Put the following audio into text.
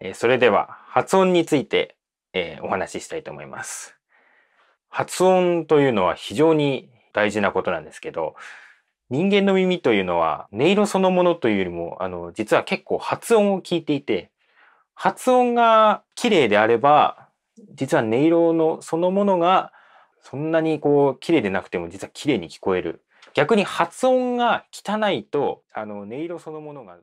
えそれでは発音について、えお話ししたいと思います。発音というのは非常に大事なことなんですけど、人間の耳というのは音色そのものというよりも、あの、実は結構発音を聞いていて、発音が綺麗であれば、実は音色のそのものがそんなにこう綺麗でなくても実は綺麗に聞こえる。逆に発音が汚いと、あの、音色そのものが